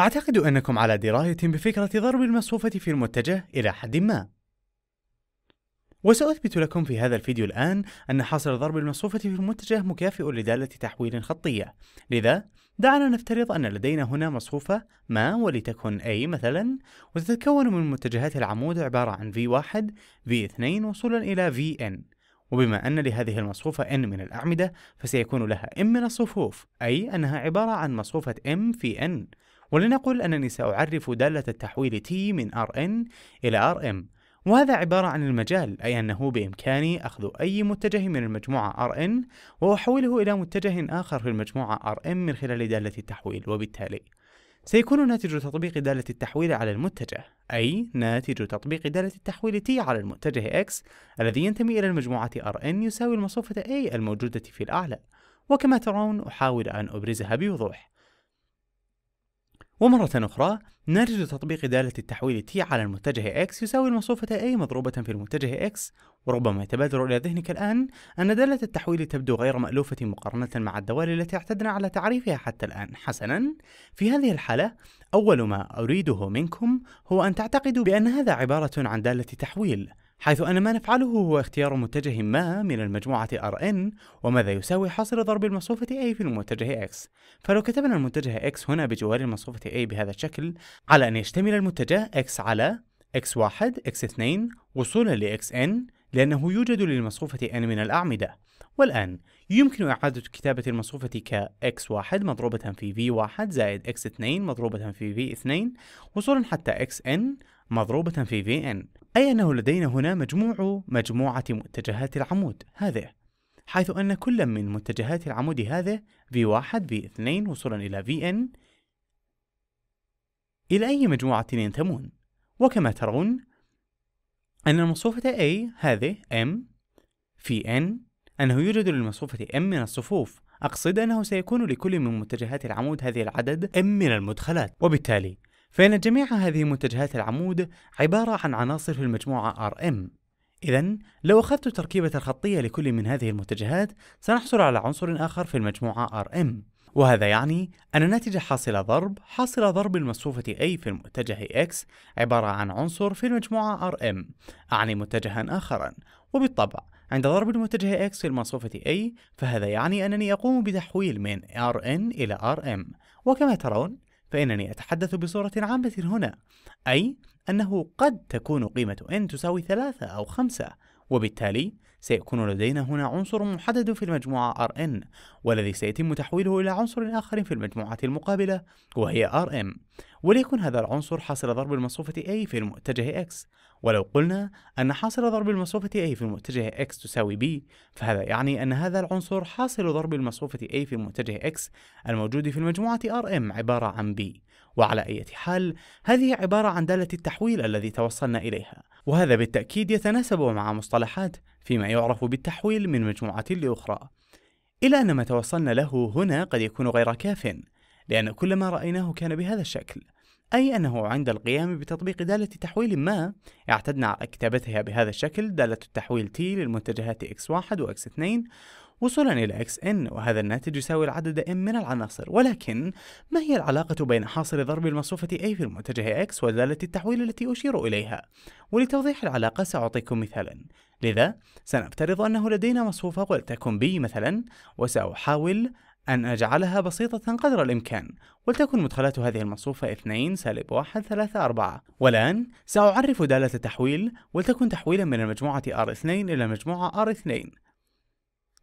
أعتقد أنكم على دراية بفكرة ضرب المصفوفة في المتجه إلى حد ما وسأثبت لكم في هذا الفيديو الآن أن حصر ضرب المصفوفة في المتجه مكافئ لدالة تحويل خطية لذا دعنا نفترض أن لدينا هنا مصفوفة ما ولتكن A مثلا وتتكون من متجهات العمود عبارة عن V1 V2 وصولا إلى VN وبما أن لهذه المصفوفة N من الأعمدة فسيكون لها M من الصفوف أي أنها عبارة عن مصفوفة M في N ولنقل أنني سأعرف دالة التحويل T من Rn إلى Rm وهذا عبارة عن المجال أي أنه بإمكاني أخذ أي متجه من المجموعة Rn وأحوله إلى متجه آخر في المجموعة Rm من خلال دالة التحويل وبالتالي سيكون ناتج تطبيق دالة التحويل على المتجه أي ناتج تطبيق دالة التحويل T على المتجه X الذي ينتمي إلى المجموعة Rn يساوي المصفوفة A الموجودة في الأعلى وكما ترون أحاول أن أبرزها بوضوح ومرة أخرى نجد تطبيق دالة التحويل T على المتجه X يساوي المصفوفة A مضروبة في المتجه X وربما يتبادر إلى ذهنك الآن أن دالة التحويل تبدو غير مألوفة مقارنة مع الدوال التي اعتدنا على تعريفها حتى الآن حسنا في هذه الحالة أول ما أريده منكم هو أن تعتقدوا بأن هذا عبارة عن دالة تحويل حيث أن ما نفعله هو اختيار متجه ما من المجموعة Rn وماذا يساوي حصر ضرب المصفوفة A في المتجه X فلو كتبنا المتجه X هنا بجوار المصفوفة A بهذا الشكل على أن يشتمل المتجه X على X1 X2 وصولا ل Xn لأنه يوجد للمصفوفة n من الأعمدة والآن يمكن إعادة كتابة المصفوفة ك x1 مضروبة في v1 زائد x2 مضروبة في v2 وصولا حتى xn مضروبة في vn أي أنه لدينا هنا مجموع مجموعة متجهات العمود هذه حيث أن كل من متجهات العمود هذه V1 V2 وصولا إلى Vn إلى أي مجموعة ينتمون وكما ترون أن المصفوفة A هذه M في N أنه يوجد للمصفوفة M من الصفوف أقصد أنه سيكون لكل من متجهات العمود هذه العدد M من المدخلات وبالتالي فإن جميع هذه منتجهات العمود عبارة عن عناصر في المجموعة RM إذا لو أخذت تركيبة الخطية لكل من هذه المتجهات سنحصل على عنصر آخر في المجموعة RM وهذا يعني أن الناتج حاصل ضرب حاصل ضرب المصفوفة A في المتجه X عبارة عن عنصر في المجموعة RM أعني متجها آخرا وبالطبع عند ضرب المتجه X في المصفوفة A فهذا يعني أنني أقوم بتحويل من RN إلى RM وكما ترون فإنني أتحدث بصورة عامة هنا أي أنه قد تكون قيمة n تساوي ثلاثة أو خمسة وبالتالي سيكون لدينا هنا عنصر محدد في المجموعة Rn والذي سيتم تحويله إلى عنصر آخر في المجموعة المقابلة وهي Rm وليكن هذا العنصر حاصل ضرب المصفوفة A في المتجه X ولو قلنا أن حاصل ضرب المصفوفة A في المتجه X تساوي B فهذا يعني أن هذا العنصر حاصل ضرب المصفوفة A في المتجه X الموجود في المجموعة Rm عبارة عن B وعلى أي حال هذه عبارة عن دالة التحويل الذي توصلنا إليها وهذا بالتأكيد يتناسب مع مصطلحات فيما يعرف بالتحويل من مجموعة لأخرى إلا أن ما توصلنا له هنا قد يكون غير كاف لأن كل ما رأيناه كان بهذا الشكل أي أنه عند القيام بتطبيق دالة تحويل ما اعتدنا على كتابتها بهذا الشكل دالة التحويل T للمتجهات x1 و x2 وصولا إلى xn وهذا الناتج يساوي العدد m من العناصر ولكن ما هي العلاقة بين حاصل ضرب المصفوفة a في المتجه x ودالة التحويل التي أشير إليها ولتوضيح العلاقة سأعطيكم مثالا لذا سنفترض أنه لدينا مصفوفة ولتكن b مثلا وسأحاول أن أجعلها بسيطة قدر الإمكان ولتكن مدخلات هذه المصفوفة 2 سالب 1 3 4 والآن سأعرف دالة التحويل ولتكن تحويلا من المجموعة R2 إلى المجموعة R2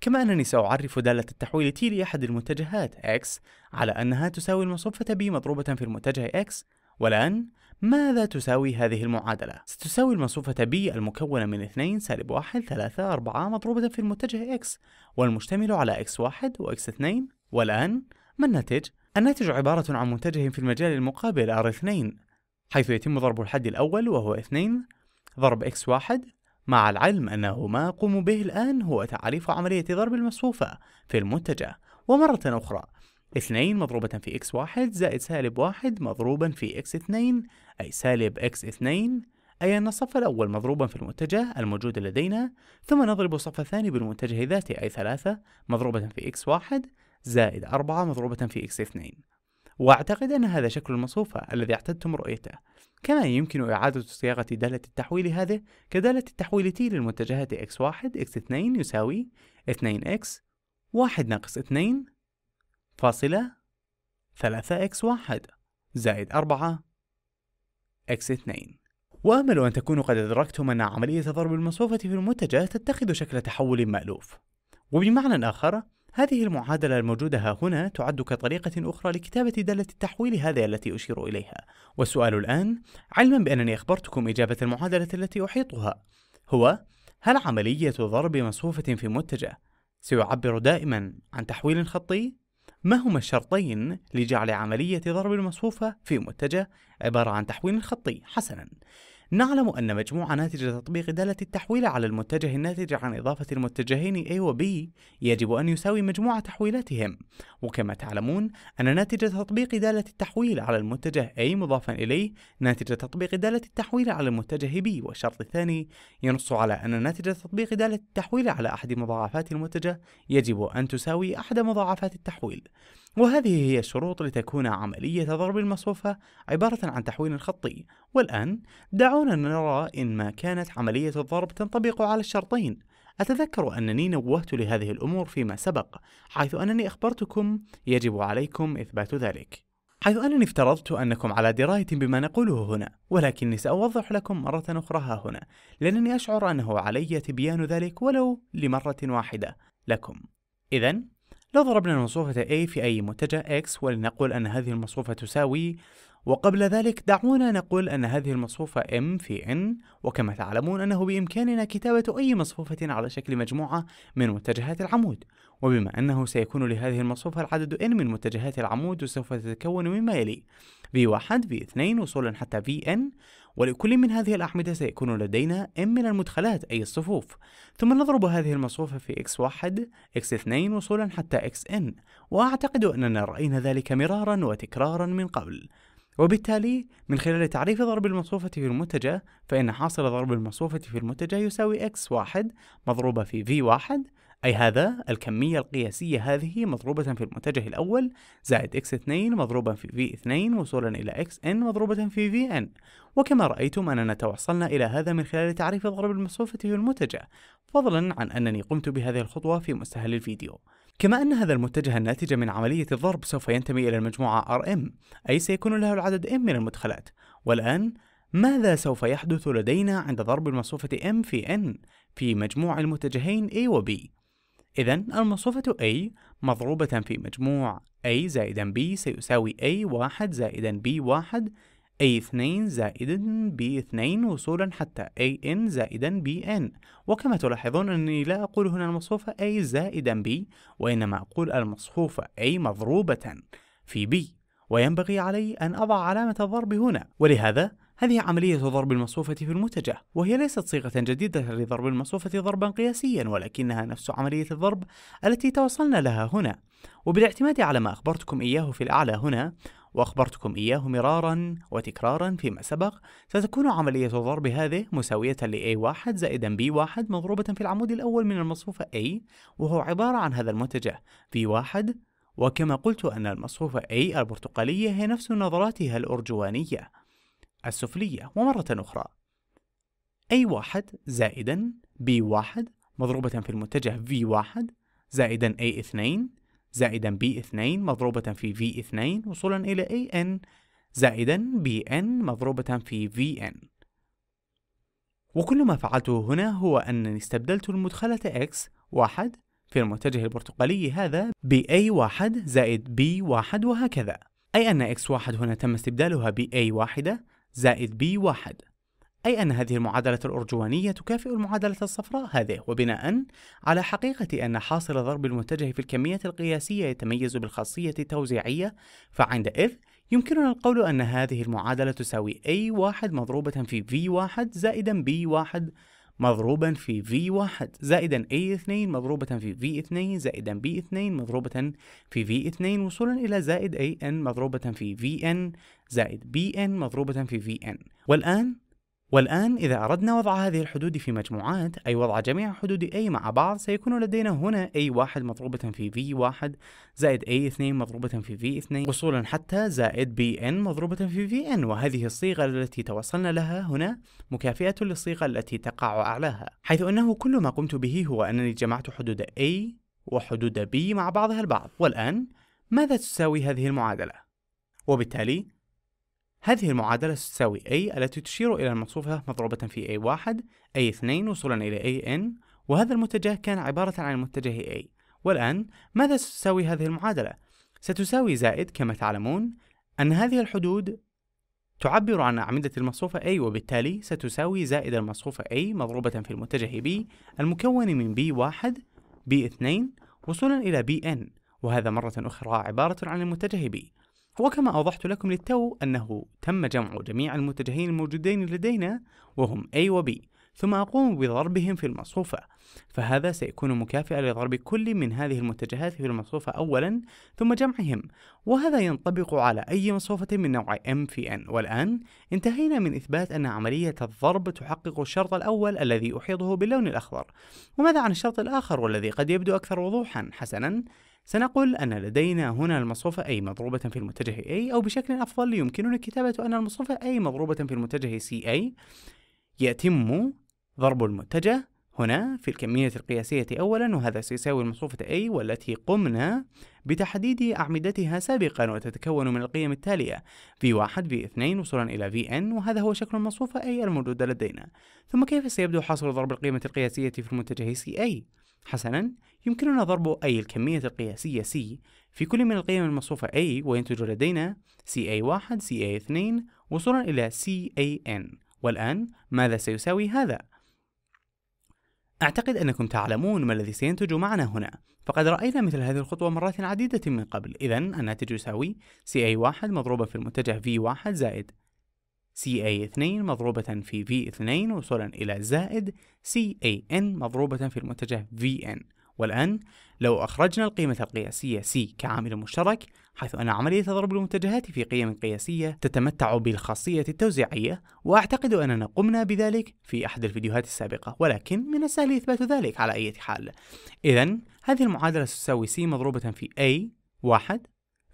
كما أنني سأعرف دالة التحويل T لأحد المتجهات X على أنها تساوي المصفة B مضروبة في المتجه X والآن ماذا تساوي هذه المعادلة؟ ستساوي المصفوفة B المكونة من 2 سالب 1 3 4 مضروبة في المتجه X والمشتمل على X1 و X2 والآن ما الناتج؟ الناتج عبارة عن متجه في المجال المقابل R2 حيث يتم ضرب الحد الأول وهو 2 ضرب X1 مع العلم أنه ما أقوم به الآن هو تعريف عملية ضرب المصفوفة في المتجه ومرة أخرى 2 مضروبة في x1 زائد سالب 1 مضروبا في x2 أي سالب x2 أي أن الصف الأول مضروبا في المتجه الموجود لدينا ثم نضرب الصف الثاني بالمتجه ذاته أي 3 مضروبة في x1 زائد 4 مضروبة في x2 وأعتقد أن هذا شكل المصفوفة الذي اعتدتم رؤيته كما يمكن إعادة صياغة دالة التحويل هذه كدالة التحويل t للمتجهات x x1 x2 يساوي 2x 1 ناقص 2 فاصلة 3x1 زائد 4 x2 وأمل أن تكونوا قد أدركتم أن عملية ضرب المصفوفة في المتجه تتخذ شكل تحول مألوف وبمعنى آخر هذه المعادلة الموجودة هنا تعد كطريقة أخرى لكتابة دالة التحويل هذه التي أشير إليها والسؤال الآن علما بأنني أخبرتكم إجابة المعادلة التي أحيطها هو هل عملية ضرب مصفوفة في متجه سيعبر دائما عن تحويل خطي؟ ما هما الشرطين لجعل عملية ضرب المصفوفة في متجه عبارة عن تحويل خطي؟ حسنا نعلم أن مجموع ناتج تطبيق دالة التحويل على المتجه الناتج عن إضافة المتجهين A و B يجب أن يساوي مجموع تحويلاتهم وكما تعلمون أن ناتج تطبيق دالة التحويل على المتجه A مضافا إليه ناتج تطبيق دالة التحويل على المتجه B والشرط الثاني ينص على أن ناتج تطبيق دالة التحويل على أحد مضاعفات المتجه يجب أن تساوي أحد مضاعفات التحويل وهذه هي الشروط لتكون عملية ضرب المصفوفة عبارة عن تحويل خطي والآن دعونا نرى إن ما كانت عملية الضرب تنطبق على الشرطين أتذكر أنني نوهت لهذه الأمور فيما سبق حيث أنني أخبرتكم يجب عليكم إثبات ذلك حيث أنني افترضت أنكم على دراية بما نقوله هنا ولكني سأوضح لكم مرة أخرى ها هنا لأنني أشعر أنه علي تبيان ذلك ولو لمرة واحدة لكم إذا لو ضربنا المصفوفة A في أي متجه X ولنقول أن هذه المصفوفة تساوي وقبل ذلك دعونا نقول أن هذه المصفوفة M في N وكما تعلمون أنه بإمكاننا كتابة أي مصفوفة على شكل مجموعة من متجهات العمود وبما أنه سيكون لهذه المصفوفة العدد N من متجهات العمود سوف تتكون مما يلي V1 V2 وصولا حتى VN ولكل من هذه الأعمدة سيكون لدينا m من المدخلات أي الصفوف ثم نضرب هذه المصفوفة في x1 x2 وصولا حتى xn وأعتقد أننا رأينا ذلك مرارا وتكرارا من قبل وبالتالي من خلال تعريف ضرب المصفوفة في المنتجة فإن حاصل ضرب المصفوفة في المنتجة يساوي x1 مضروبة في v1 أي هذا الكمية القياسية هذه مضروبة في المتجه الأول زائد x2 مضروبا في v2 وصولا إلى xn مضروبة في vn وكما رأيتم أننا توصلنا إلى هذا من خلال تعريف ضرب المصفوفة في المتجه فضلا عن أنني قمت بهذه الخطوة في مستهل الفيديو كما أن هذا المتجه الناتج من عملية الضرب سوف ينتمي إلى المجموعة RM أي سيكون له العدد M من المدخلات والآن ماذا سوف يحدث لدينا عند ضرب المصفوفة M في N في مجموع المتجهين A و B إذا المصفوفة A مضروبة في مجموع A زائدا B سيساوي A1 زائدا B1 A2 زائدا B2 وصولا حتى AN زائدا BN وكما تلاحظون أني لا أقول هنا المصفوفة A زائدا B وإنما أقول المصفوفة A مضروبة في B وينبغي علي أن أضع علامة الضرب هنا ولهذا هذه عملية ضرب المصفوفة في المتجه وهي ليست صيغة جديدة لضرب المصفوفة ضربا قياسيا ولكنها نفس عملية الضرب التي توصلنا لها هنا وبالاعتماد على ما أخبرتكم إياه في الأعلى هنا وأخبرتكم إياه مرارا وتكرارا فيما سبق ستكون عملية الضرب هذه مساوية لـ A1 زائدا B1 مضروبة في العمود الأول من المصفوفة A وهو عبارة عن هذا المتجه V1 وكما قلت أن المصفوفة A البرتقالية هي نفس نظراتها الأرجوانية السفلية ومرة أخرى أي واحد زائدا B1 مضروبة في المتجه V1 زائدا A2 زائدا B2 مضروبة في V2 وصولا إلى AN زائدا BN مضروبة في VN وكل ما فعلته هنا هو أنني استبدلت المدخلة X1 في المتجه البرتقالي هذا a 1 زائد B1 وهكذا أي أن X1 هنا تم استبدالها a 1 زائد بي واحد أي أن هذه المعادلة الأرجوانية تكافئ المعادلة الصفراء هذه وبناء على حقيقة أن حاصل ضرب المتجه في الكمية القياسية يتميز بالخاصية التوزيعية فعندئذ يمكننا القول أن هذه المعادلة تساوي A1 مضروبة في V1 زائدا B1 مضروبا في V1 زائدا A2 مضروبة في V2 زائدا B2 مضروبة في V2 وصولا إلى زائد AN مضروبة في VN زائد BN مضروبة في VN والآن والآن إذا أردنا وضع هذه الحدود في مجموعات أي وضع جميع حدود A مع بعض سيكون لدينا هنا A1 مضروبة في V1 زائد A2 مضروبة في V2 وصولا حتى زائد BN مضروبة في VN وهذه الصيغة التي توصلنا لها هنا مكافئة للصيغة التي تقع أعلاها حيث أنه كل ما قمت به هو أنني جمعت حدود A وحدود B مع بعضها البعض والآن ماذا تساوي هذه المعادلة؟ وبالتالي هذه المعادلة تساوي A التي تشير إلى المصفوفة مضروبة في A1 A2 وصولا إلى AN وهذا المتجه كان عبارة عن المتجه A والآن ماذا ستساوي هذه المعادلة؟ ستساوي زائد كما تعلمون أن هذه الحدود تعبر عن أعمدة المصفوفة A وبالتالي ستساوي زائد المصفوفة A مضروبة في المتجه B المكون من B1 B2 وصولا إلى BN وهذا مرة أخرى عبارة عن المتجه B وكما أوضحت لكم للتو أنه تم جمع جميع المتجهين الموجودين لدينا وهم A و B ثم أقوم بضربهم في المصفوفة فهذا سيكون مكافئا لضرب كل من هذه المتجهات في المصفوفة أولا ثم جمعهم وهذا ينطبق على أي مصفوفة من نوع M في N والآن انتهينا من إثبات أن عملية الضرب تحقق الشرط الأول الذي أحيطه باللون الأخضر وماذا عن الشرط الآخر والذي قد يبدو أكثر وضوحا حسنا سنقول أن لدينا هنا المصفوفة A مضروبة في المتجه A أو بشكل أفضل يمكننا كتابة أن المصفوفة A مضروبة في المتجه CA يتم ضرب المتجه هنا في الكمية القياسية أولا وهذا سيساوي المصفوفة A والتي قمنا بتحديد أعمدتها سابقا وتتكون من القيم التالية V1 V2 وصولا إلى Vn وهذا هو شكل المصفوفة A الموجودة لدينا ثم كيف سيبدو حصر ضرب القيمة القياسية في المتجه CA؟ حسنا يمكننا ضرب أي الكمية القياسية C في كل من القيم المصفوفة A وينتج لدينا CA1 CA2 وصولا إلى CAN والآن ماذا سيساوي هذا؟ أعتقد أنكم تعلمون ما الذي سينتج معنا هنا فقد رأينا مثل هذه الخطوة مرات عديدة من قبل إذا الناتج يساوي CA1 مضروبة في المتجه V1 زائد Ca2 مضروبة في V2 وصولا إلى زائد Can مضروبة في المتجه Vn والآن لو أخرجنا القيمة القياسية C كعامل مشترك حيث أن عملية ضرب المتجهات في قيم قياسية تتمتع بالخاصية التوزيعية وأعتقد أننا قمنا بذلك في أحد الفيديوهات السابقة ولكن من السهل إثبات ذلك على أي حال إذا هذه المعادلة تساوي C مضروبة في A 1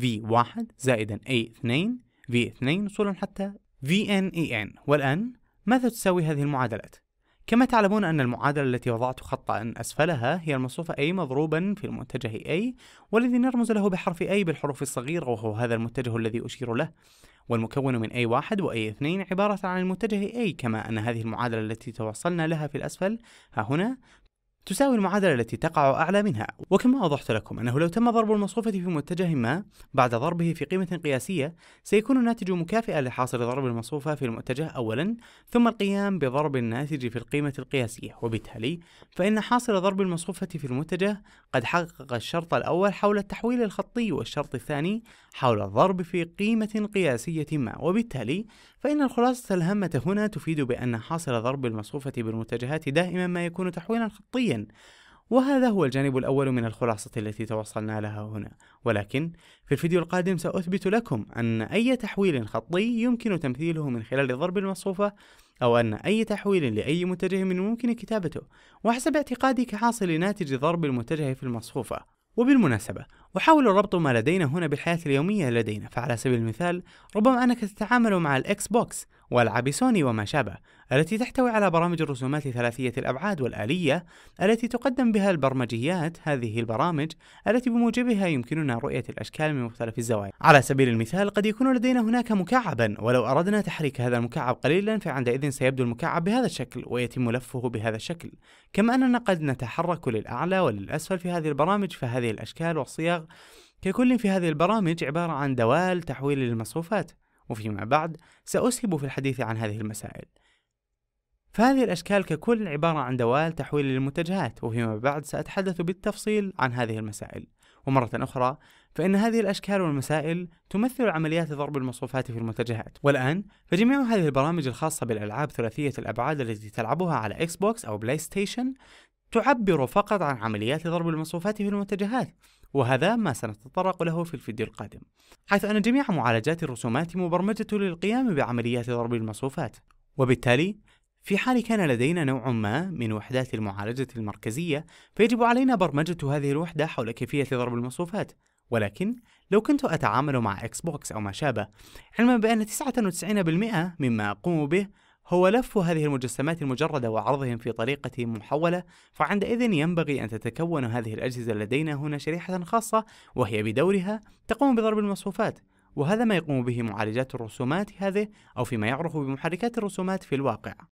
V 1 زائدا A 2 V 2 وصولا حتى VNEN والآن ماذا تساوي هذه المعادلات؟ كما تعلمون أن المعادلة التي وضعت خطا أسفلها هي المصفوفة A مضروبا في المتجه A والذي نرمز له بحرف A بالحروف الصغيرة وهو هذا المتجه الذي أشير له والمكون من A1 و A2 عبارة عن المتجه A كما أن هذه المعادلة التي توصلنا لها في الأسفل ها هنا تساوي المعادلة التي تقع أعلى منها وكما أوضحت لكم أنه لو تم ضرب المصفوفة في متجه ما بعد ضربه في قيمة قياسية سيكون الناتج مكافئا لحاصل ضرب المصفوفة في المتجه أولا ثم القيام بضرب الناتج في القيمة القياسية وبالتالي فإن حاصل ضرب المصفوفة في المتجه قد حقق الشرط الأول حول التحويل الخطي والشرط الثاني حول الضرب في قيمة قياسية ما وبالتالي فإن الخلاصة الهامة هنا تفيد بأن حاصل ضرب المصفوفة بالمتجهات دائما ما يكون تحويلا خطيا وهذا هو الجانب الأول من الخلاصة التي توصلنا لها هنا ولكن في الفيديو القادم سأثبت لكم أن أي تحويل خطي يمكن تمثيله من خلال ضرب المصفوفة أو أن أي تحويل لأي متجه ممكن كتابته وحسب اعتقادي كحاصل ناتج ضرب المتجه في المصفوفة وبالمناسبة أحاول ربط ما لدينا هنا بالحياة اليومية لدينا فعلى سبيل المثال ربما أنك تتعامل مع الإكس بوكس وألعاب سوني وما شابه التي تحتوي على برامج الرسومات ثلاثية الأبعاد والآلية التي تقدم بها البرمجيات هذه البرامج التي بموجبها يمكننا رؤية الأشكال من مختلف الزوايا على سبيل المثال قد يكون لدينا هناك مكعبا ولو أردنا تحريك هذا المكعب قليلا فعندئذ سيبدو المكعب بهذا الشكل ويتم لفه بهذا الشكل كما أننا قد نتحرك للأعلى وللأسفل في هذه البرامج فهذه الأشكال والصياغ ككل في هذه البرامج عبارة عن دوال تحويل للمصفوفات وفيما بعد سأسهب في الحديث عن هذه المسائل فهذه الأشكال ككل عبارة عن دوال تحويل للمتجهات وفيما بعد سأتحدث بالتفصيل عن هذه المسائل ومرة أخرى فإن هذه الأشكال والمسائل تمثل عمليات ضرب المصفوفات في المتجهات والآن فجميع هذه البرامج الخاصة بالألعاب ثلاثية الأبعاد التي تلعبها على إكس بوكس أو بلاي ستيشن تعبر فقط عن عمليات ضرب المصفوفات في المتجهات وهذا ما سنتطرق له في الفيديو القادم حيث أن جميع معالجات الرسومات مبرمجة للقيام بعمليات ضرب المصفوفات وبالتالي في حال كان لدينا نوع ما من وحدات المعالجة المركزية فيجب علينا برمجة هذه الوحدة حول كيفية ضرب المصفوفات ولكن لو كنت أتعامل مع إكس بوكس أو ما شابه علما بأن 99% مما أقوم به هو لف هذه المجسمات المجردة وعرضهم في طريقة محولة فعندئذ ينبغي أن تتكون هذه الأجهزة لدينا هنا شريحة خاصة وهي بدورها تقوم بضرب المصفوفات وهذا ما يقوم به معالجات الرسومات هذه أو فيما يعرف بمحركات الرسومات في الواقع